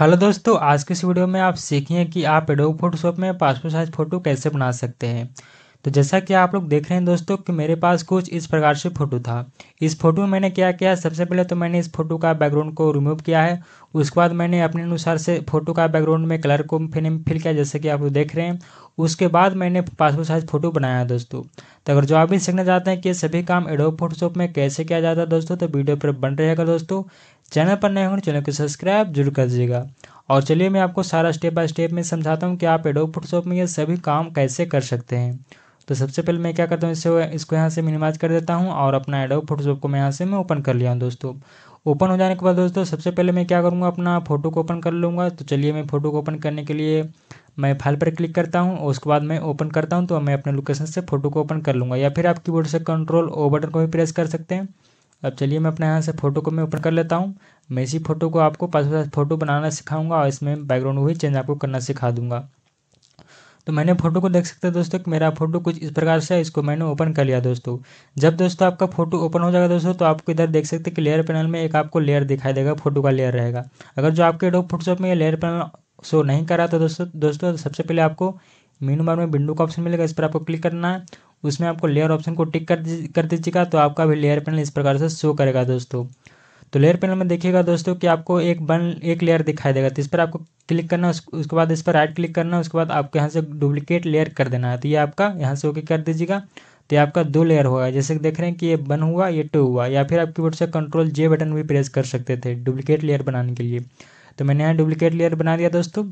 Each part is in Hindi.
हेलो दोस्तों आज के इस वीडियो में आप सीखेंगे कि आप एडोब फोटोशॉप में पासपोर्ट साइज फ़ोटो कैसे बना सकते हैं तो जैसा कि आप लोग देख रहे हैं दोस्तों कि मेरे पास कुछ इस प्रकार से फ़ोटो था इस फोटो में मैंने क्या किया सबसे पहले तो मैंने इस फोटो का बैकग्राउंड को रिमूव किया है उसके बाद मैंने अपने अनुसार से फोटो का बैकग्राउंड में कलर को फिर फिल किया जैसे कि आप लोग देख रहे हैं उसके बाद मैंने पासपोर्ट साइज फ़ोटो बनाया दोस्तों तो अगर जो आप भी सीखना चाहते हैं कि सभी काम एडोब फोटोशॉप में कैसे किया जाता है दोस्तों तो वीडियो पर बन रहेगा दोस्तों चैनल पर नए हो चैनल को सब्सक्राइब जरूर कर दीजिएगा और चलिए मैं आपको सारा स्टेप बाय स्टेप में समझाता हूँ कि आप एडोब फोटोशॉप में ये सभी काम कैसे कर सकते हैं तो सबसे पहले मैं क्या करता हूँ इससे इसको यहाँ से मिनिमाइज कर देता हूँ और अपना एडोब फोटोशॉप को मैं यहाँ से मैं ओपन कर लिया हूँ दोस्तों ओपन हो जाने के बाद दोस्तों सबसे पहले मैं क्या करूँगा अपना फोटो को ओपन कर लूँगा तो चलिए मैं फोटो को ओपन करने के लिए मैं फाइल पर क्लिक करता हूँ उसके बाद मैं ओपन करता हूँ तो मैं अपने लोकेशन से फोटो को ओपन कर लूँगा या फिर आप कीबोर्ड से कंट्रोल ओ बटन को भी प्रेस कर सकते हैं अब चलिए मैं अपने यहाँ से फ़ोटो को मैं ओपन कर लेता हूँ मैं इसी फ़ोटो को आपको पासवर्ड फ़ोटो बनाना सिखाऊंगा और इसमें बैकग्राउंड वही चेंज आपको करना सिखा दूंगा तो मैंने फ़ोटो को देख सकते हैं दोस्तों मेरा फ़ोटो कुछ इस प्रकार से इसको मैंने ओपन कर लिया दोस्तों जब दोस्तों आपका फोटो ओपन हो जाएगा दोस्तों तो आपको इधर देख सकते हैं कि लेयर पैनल में एक आपको लेयर दिखाई देगा फोटो का लेयर रहेगा अगर जो आपके एडोब फोटोशॉप में ये लेयर पैनल शो नहीं करा तो दोस्तों दोस्तों तो सबसे पहले आपको मीनू बार में विंडो का ऑप्शन मिलेगा इस पर आपको क्लिक करना है उसमें आपको लेयर ऑप्शन को टिक कर कर दीजिएगा तो आपका भी लेयर पैनल इस प्रकार से शो करेगा दोस्तों तो लेयर पैनल में देखिएगा दोस्तों कि आपको एक बन एक लेयर दिखाई देगा तो इस पर आपको क्लिक करना उस, उसके बाद इस पर राइट क्लिक करना उसके बाद आपको यहाँ से डुप्लीकेट लेयर कर देना है तो ये आपका यहाँ से ओके कर दीजिएगा तो ये आपका दो लेयर होगा जैसे कि देख रहे हैं कि ये बन हुआ ये टू हुआ या फिर आप कीबोर्ड से कंट्रोल जे बटन भी प्रेस कर सकते थे डुप्लीकेट लेयर बनाने के लिए तो मैंने यहाँ डुप्लीकेट लेयर बना दिया दोस्तों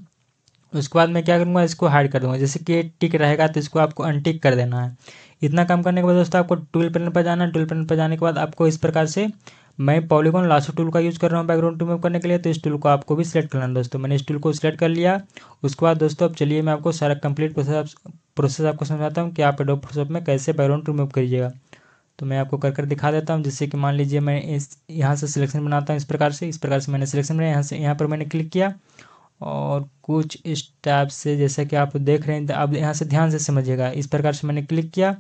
उसके बाद मैं क्या करूँगा इसको हाइड कर दूँगा जैसे कि टिक रहेगा तो इसको आपको अनटिक कर देना है इतना काम करने के बाद दोस्तों आपको टूल पेन पर जाना है टूल पेन पर जाने के बाद आपको इस प्रकार से मैं पॉलीगॉन लासो टूल का यूज़ कर रहा हूँ बैकग्राउंड रिमूव करने के लिए तो इस टूल को आपको भी सिलेक्ट करना है दोस्तों मैंने इस टूल को सिलेक्ट कर लिया उसके बाद दोस्तों अब चलिए मैं आपको सारा कंप्लीट प्रोसेस प्रोसेस आपको समझाता हूँ कि आप एडोब प्रोसेप में कैसे बैकग्राउंड रिमूव करिएगा तो मैं आपको कर कर दिखा देता हूँ जिससे कि मान लीजिए मैं इस यहाँ से सिलेक्शन बनाता हूँ इस प्रकार से इस प्रकार से मैंने सिलेक्शन बनाया यहाँ से यहाँ पर मैंने क्लिक किया और कुछ इस टाइप से जैसा कि आप देख रहे हैं अब यहाँ से ध्यान से समझिएगा इस प्रकार से मैंने क्लिक किया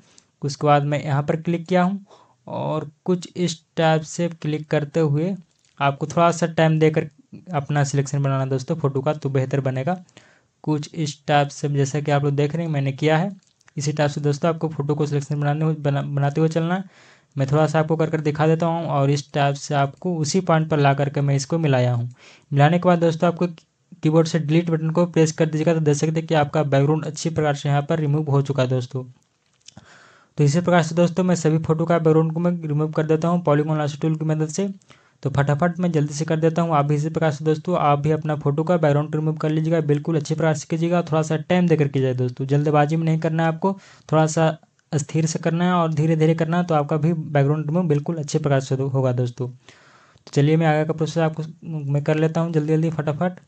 उसके बाद मैं यहाँ पर क्लिक किया हूँ और कुछ इस टाइप से क्लिक करते हुए आपको थोड़ा सा टाइम देकर अपना सिलेक्शन बनाना दोस्तों फ़ोटो का तो बेहतर बनेगा कुछ इस टाइप से जैसा कि आप लोग देख रहे हैं मैंने किया है इसी टाइप से दोस्तों आपको फ़ोटो को सिलेक्शन बनाने हुए बना, बनाते हुए चलना है मैं थोड़ा सा आपको कर कर दिखा देता हूँ और इस टाइप से आपको उसी पॉइंट पर ला करके मैं इसको मिलाया हूँ मिलाने के बाद दोस्तों आपको कीबोर्ड से डिलीट बटन को प्रेस कर दीजिएगा तो देख सकते हैं कि आपका बैकग्राउंड अच्छी प्रकार से यहाँ पर रिमूव हो चुका है दोस्तों तो इसी प्रकार से दोस्तों मैं सभी फोटो का बैकग्राउंड को मैं रिमूव कर देता हूँ पॉलीगोन लास्ट टूल की मदद से तो फटाफट मैं जल्दी से कर देता हूँ आप भी इसी प्रकार से दोस्तों आप भी अपना फोटो का बैकग्राउंड रिमूव कर लीजिएगा बिल्कुल अच्छे प्रकार से कीजिएगा थोड़ा सा टाइम देकर कीजिए दोस्तों जल्दबाजी में नहीं करना है आपको थोड़ा सा स्थिर से करना है और धीरे धीरे करना है तो आपका भी बैकग्राउंड रिमूव बिल्कुल अच्छे प्रकार से होगा दोस्तों तो चलिए मैं आगे का प्रोसेस आपको मैं कर लेता हूँ जल्दी जल्दी फटाफट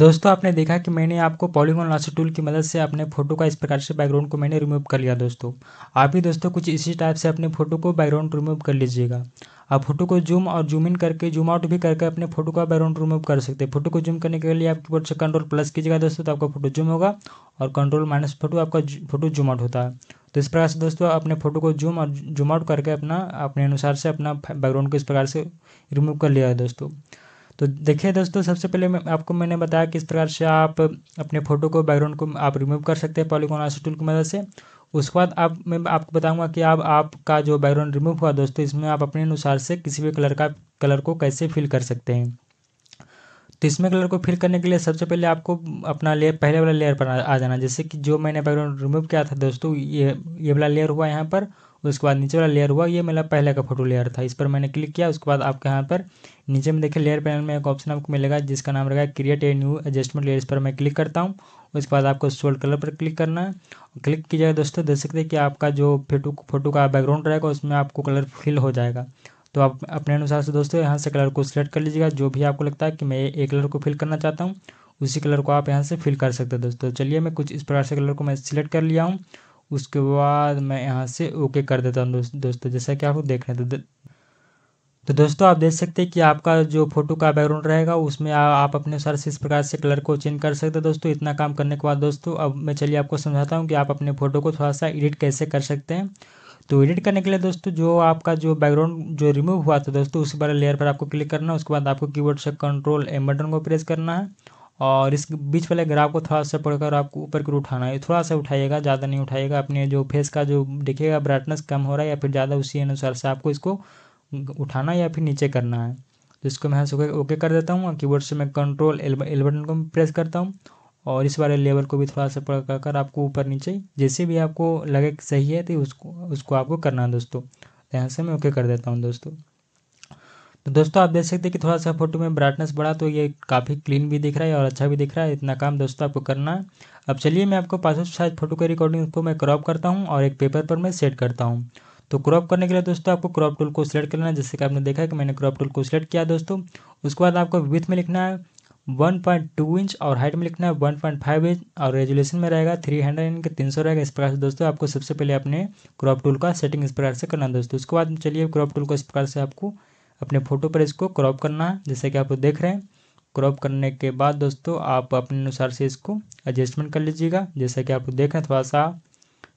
दोस्तों आपने देखा कि मैंने आपको पॉलीगोन लास्ट टूल की मदद से अपने फोटो का इस प्रकार से बैकग्राउंड को मैंने रिमूव कर लिया दोस्तों आप भी दोस्तों कुछ इसी टाइप से अपने फोटो को बैकग्राउंड रिमूव कर लीजिएगा आप फोटो को जूम और जूम इन करके जूम आउट भी करके अपने फोटो का बैकग्राउंड रिमूव कर सकते हैं फोटो को जूम करने के लिए आप की से कंट्रोल प्लस कीजिएगा दोस्तों तो आपका फोटो जूम होगा और कंट्रोल माइनस फोटो आपका फोटो जूम आउट होता है तो इस प्रकार से दोस्तों अपने फोटो को जूम और जूम आउट करके अपना अपने अनुसार से अपना बैकग्राउंड को इस प्रकार से रिमूव कर लिया है दोस्तों तो देखिए दोस्तों सबसे पहले मैं आपको मैंने बताया किस प्रकार से आप अपने फोटो को बैकग्राउंड को आप रिमूव कर सकते हैं पॉलीकॉन आसो टूल की मदद से उसके बाद आप मैं आपको बताऊंगा कि आप आपका जो बैकग्राउंड रिमूव हुआ दोस्तों इसमें आप अपने अनुसार से किसी भी कलर का कलर को कैसे फिल कर सकते हैं तो इसमें कलर को फिल करने के लिए सबसे पहले आपको अपना लेयर पहले वाला लेयर पर आ जाना जैसे कि जो मैंने बैकग्राउंड रिमूव किया था दोस्तों ये ये वाला लेयर हुआ यहाँ पर उसके तो बाद नीचे वाला लेयर हुआ ये मेरा पहले का फोटो लेयर था इस पर मैंने क्लिक किया उसके बाद आपके यहाँ पर नीचे में देखिए लेयर पैनल में एक ऑप्शन आपको मिलेगा जिसका नाम रहेगा create a new adjustment layer इस पर मैं क्लिक करता हूँ उसके बाद आपको सोल्ड कलर पर क्लिक करना है क्लिक कीजिएगा दोस्तों देख सकते हैं कि आपका जो फोटो फोटो का बैकग्राउंड रहेगा उसमें आपको कलर फिल हो जाएगा तो आप अपने अनुसार से दोस्तों यहाँ से कलर को सिलेक्ट कर लीजिएगा जो भी आपको लगता है कि मैं एक कलर को फिल करना चाहता हूँ उसी कलर को आप यहाँ से फिल कर सकते हैं दोस्तों चलिए मैं कुछ इस प्रकार से कलर को मैं सिलेक्ट कर लिया हूँ उसके बाद मैं यहाँ से ओके कर देता हूँ दोस्तों जैसा कि आप देख रहे हैं तो तो दोस्तों आप देख सकते हैं कि आपका जो फोटो का बैकग्राउंड रहेगा उसमें आ, आप अपने अनुसार से इस प्रकार से कलर को चेंज कर सकते हैं दोस्तों इतना काम करने के बाद दोस्तों अब मैं चलिए आपको समझाता हूँ कि आप अपने फोटो को थोड़ा सा एडिट कैसे कर सकते हैं तो एडिट करने के लिए दोस्तों जो आपका जो बैकग्राउंड जो रिमूव हुआ था दोस्तों उस बारे लेयर पर आपको क्लिक करना है उसके बाद आपको कीबोर्ड से कंट्रोल एम बटन को प्रेस करना है और इस बीच वाले ग्राफ को थोड़ा सा पढ़कर आपको ऊपर की उठाना है थोड़ा सा उठाइएगा ज़्यादा नहीं उठाइएगा अपने जो फेस का जो देखिएगा ब्राइटनेस कम हो रहा है या फिर ज़्यादा उसी अनुसार से आपको इसको उठाना या फिर नीचे करना है तो इसको मैं सुख ओके कर देता हूँ कीबोर्ड से मैं कंट्रोल एल बटन को प्रेस करता हूँ और इस वाले लेवल को भी थोड़ा सा पढ़ कर आपको ऊपर नीचे जैसे भी आपको लगे सही है तो उसको उसको आपको करना है दोस्तों तो यहाँ से मैं ओके कर देता हूँ दोस्तों तो दोस्तों आप देख सकते हैं कि थोड़ा सा फोटो में ब्राइटनेस बढ़ा तो ये काफ़ी क्लीन भी दिख रहा है और अच्छा भी दिख रहा है इतना काम दोस्तों आपको करना है अब चलिए मैं आपको पासपोर्ट साइज फोटो के रिकॉर्डिंग को मैं क्रॉप करता हूँ और एक पेपर पर मैं सेट करता हूँ तो क्रॉप करने के लिए दोस्तों आपको क्रॉप टूल को सिलेक्ट करना है जैसे कि आपने देखा कि मैंने क्रॉप टूल को सिलेक्ट किया दोस्तों उसके बाद आपको विथ में लिखना है 1.2 इंच और हाइट में लिखना है 1.5 इंच और रेजुलेशन में रहेगा 300 हंड्रेड इनके तीन तीन रहेगा इस प्रकार से दोस्तों आपको सबसे पहले अपने क्रॉप टूल का सेटिंग इस प्रकार से करना दोस्तों उसके बाद चलिए क्रॉप टूल को इस प्रकार से आपको अपने फ़ोटो पर इसको क्रॉप करना है जैसे कि आप देख रहे हैं क्रॉप करने के बाद दोस्तों आप अपने अनुसार से इसको एडजस्टमेंट कर लीजिएगा जैसा कि आप देख रहे हैं थोड़ा सा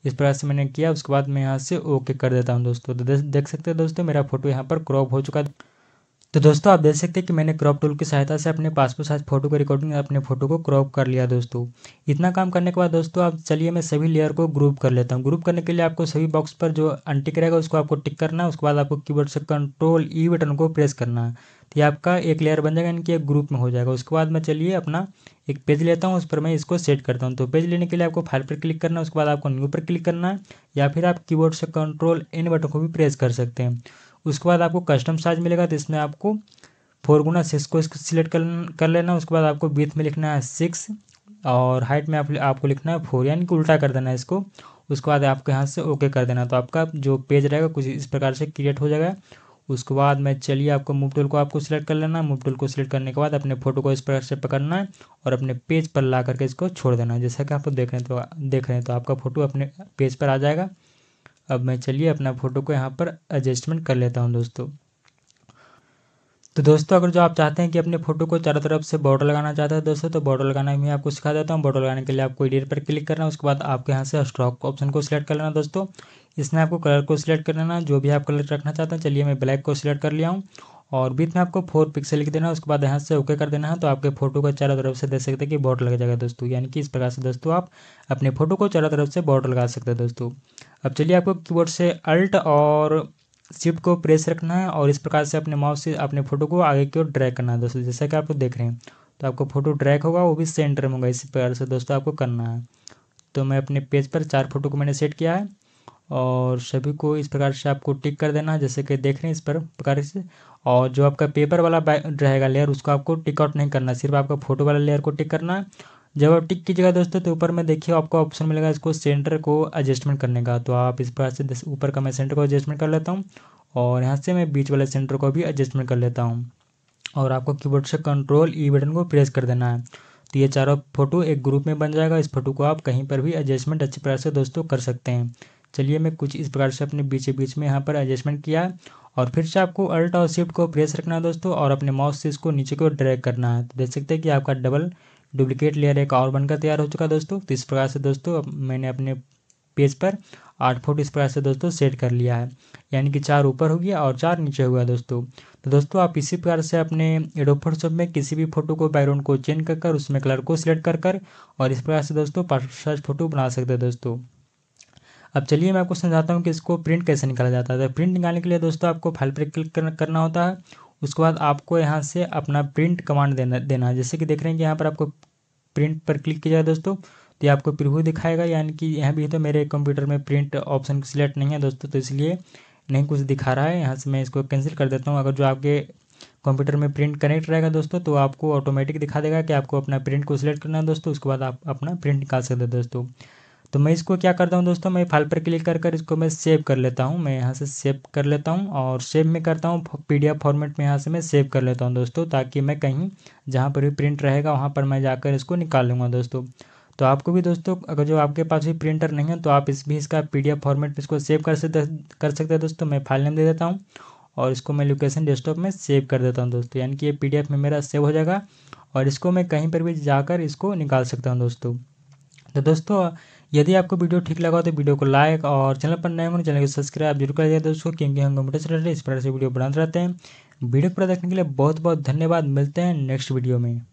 इस प्रकार से मैंने किया उसके बाद मैं यहाँ से ओके कर देता हूँ दोस्तों तो देख सकते हैं दोस्तों मेरा फोटो यहाँ पर क्रॉप हो चुका है तो दोस्तों आप देख सकते हैं कि मैंने क्रॉप टूल की सहायता से अपने पासपोर्ट साइज फोटो को रिकॉर्डिंग अपने फोटो को क्रॉप कर लिया दोस्तों इतना काम करने के बाद दोस्तों आप चलिए मैं सभी लेयर को ग्रुप कर लेता हूँ ग्रुप करने के लिए आपको सभी बॉक्स पर जो अंटिक रहेगा उसको आपको टिक करना है उसके बाद आपको की से कंट्रोल ई बटन को प्रेस करना तो ये आपका एक लेयर बन जाएगा यानी कि एक ग्रुप में हो जाएगा उसके बाद मैं चलिए अपना एक पेज लेता हूँ उस पर मैं इसको सेट करता हूँ तो पेज लेने के लिए आपको फाइल पर क्लिक करना है उसके बाद आपको न्यू पर क्लिक करना है या फिर आप कीबोर्ड से कंट्रोल एन बटन को भी प्रेस कर सकते हैं उसके बाद आपको कस्टम साइज मिलेगा तो इसमें आपको फोर गुना सिक्स को सिलेक्ट कर, लेना उसके बाद आपको बीथ में लिखना है सिक्स और हाइट में आप, आपको लिखना है फोर यानी कि उल्टा कर देना है इसको उसके बाद आपको यहाँ से ओके कर देना तो आपका जो पेज रहेगा कुछ इस प्रकार से क्रिएट हो जाएगा उसके बाद मैं चलिए आपको मूव टूल को आपको सिलेक्ट कर लेना है मूव टूल को सिलेक्ट करने के बाद अपने फोटो को इस प्रकार से पकड़ना है और अपने पेज पर ला करके इसको छोड़ देना है जैसा कि आप देख रहे हैं तो देख रहे हैं तो आपका फोटो अपने पेज पर आ जाएगा अब मैं चलिए अपना फ़ोटो को यहाँ पर एडजस्टमेंट कर लेता हूँ दोस्तों तो दोस्तों अगर जो आप चाहते हैं कि अपने फोटो को चारों तरफ से बॉर्डर लगाना चाहते हैं दोस्तों तो बॉर्डर लगाना भी आपको सिखा देता हूँ बॉर्डर लगाने के लिए आपको एडियर पर क्लिक करना उसके बाद आपके यहाँ से स्ट्रॉक ऑप्शन को सिलेक्ट कर लेना दोस्तों इसमें आपको कलर को सिलेक्ट कर लेना जो भी आप कलर रखना चाहते हैं चलिए मैं ब्लैक को सिलेक्ट कर लिया हूँ और बीच में आपको फोर पिक्सल लिख देना है उसके बाद यहाँ से ओके कर देना है तो आपके फोटो को चारों तरफ से देख सकते हैं कि बॉर्ड लग जाएगा दोस्तों यानी कि इस प्रकार से दोस्तों आप अपने फोटो को चारों तरफ से बॉर्ड लगा सकते हैं दोस्तों अब चलिए आपको कीबोर्ड से अल्ट और शिफ्ट को प्रेस रखना है और इस प्रकार से अपने माउस से अपने फोटो को आगे की ओर ड्रैक करना है दोस्तों जैसा कि आप देख रहे हैं तो आपको फोटो ड्रैक होगा वो भी सेंटर में होगा इसी प्रकार से दोस्तों आपको करना है तो मैं अपने पेज पर चार फोटो को मैंने सेट किया है और सभी को इस प्रकार से आपको टिक कर देना जैसे कि देख रहे हैं इस पर प्रकार से और जो आपका पेपर वाला रहेगा लेयर उसको आपको टिक आउट नहीं करना सिर्फ आपका फोटो वाला लेयर को टिक करना है जब आप टिक कीजिएगा दोस्तों तो ऊपर में देखिए आपको ऑप्शन मिलेगा इसको सेंटर को एडजस्टमेंट करने का तो आप इस प्रकार से ऊपर का मैं सेंटर को एडजस्टमेंट कर लेता हूँ और यहाँ से मैं बीच वाले सेंटर को भी एडजस्टमेंट कर लेता हूँ और आपको कीबोर्ड से कंट्रोल ई बटन को प्रेस कर देना है तो ये चारों फोटो एक ग्रुप में बन जाएगा इस फोटो को आप कहीं पर भी एडजस्टमेंट अच्छी प्रकार से दोस्तों कर सकते हैं चलिए मैं कुछ इस प्रकार से अपने बीच बीच में यहाँ पर एडजस्टमेंट किया और फिर से आपको अल्ट और शिफ्ट को प्रेस रखना है दोस्तों और अपने माउस से इसको नीचे की ओर ड्रैग करना है तो देख सकते हैं कि आपका डबल डुप्लीकेट लेयर एक और बनकर तैयार हो चुका है दोस्तों तो इस प्रकार से दोस्तों मैंने अपने पेज पर आठ फुट इस प्रकार से दोस्तों सेट कर लिया है यानी कि चार ऊपर हो गया और चार नीचे हुआ दोस्तों तो दोस्तों आप इसी प्रकार से अपने एडो फोटोशॉप में किसी भी फोटो को बैकग्राउंड को चेंज कर कर उसमें कलर को सिलेक्ट कर कर और इस प्रकार से दोस्तों पासवर्ड फोटो बना सकते हैं दोस्तों अब चलिए मैं आपको समझाता हूँ कि इसको प्रिंट कैसे निकाला जाता है तो प्रिंट निकालने के लिए दोस्तों आपको फाइल पर क्लिक करना होता है उसके बाद आपको यहाँ से अपना प्रिंट कमांड देना देना है जैसे कि देख रहे हैं कि यहाँ पर आपको प्रिंट पर क्लिक किया जाए दोस्तों तो ये आपको प्रिव्यू दिखाएगा यानी कि यहाँ भी तो मेरे कंप्यूटर में प्रिंट ऑप्शन सिलेक्ट नहीं है दोस्तों तो इसलिए नहीं कुछ दिखा रहा है यहाँ से मैं इसको कैंसिल कर देता हूँ अगर जो आपके कंप्यूटर में प्रिंट कनेक्ट रहेगा दोस्तों तो आपको ऑटोमेटिक दिखा देगा कि आपको अपना प्रिंट को सिलेक्ट करना है दोस्तों उसके बाद आप अपना प्रिंट निकाल सकते हैं दोस्तों तो मैं इसको क्या करता हूँ दोस्तों मैं फाइल पर क्लिक कर कर इसको मैं सेव कर लेता हूँ मैं यहाँ से सेव कर लेता हूँ और सेव में करता हूँ पीडीएफ फॉर्मेट में यहाँ से मैं सेव कर लेता हूँ दोस्तों ताकि मैं कहीं जहाँ पर भी प्रिंट रहेगा वहाँ पर मैं जाकर इसको निकाल लूँगा दोस्तों तो आपको भी दोस्तों अगर जो आपके पास भी प्रिंटर नहीं है तो आप इस भी इसका पी फॉर्मेट इसको सेव कर सकते कर सकते हैं दोस्तों मैं फाइल नेम दे देता हूँ और इसको मैं लोकेशन डेस्कटॉप में सेव कर देता हूँ दोस्तों यानी कि ये पीडीएफ में मेरा सेव हो जाएगा और इसको मैं कहीं पर भी जाकर इसको निकाल सकता हूँ दोस्तों तो दोस्तों यदि आपको वीडियो ठीक लगा हो तो वीडियो को लाइक और चैनल पर नए होने तो चैनल को सब्सक्राइब जरूर कर दिया दोस्तों क्योंकि हम कंप्यूटर से रिलेटेड इस प्रकार से वीडियो बनाते रहते हैं वीडियो को देखने के लिए बहुत बहुत धन्यवाद मिलते हैं नेक्स्ट वीडियो में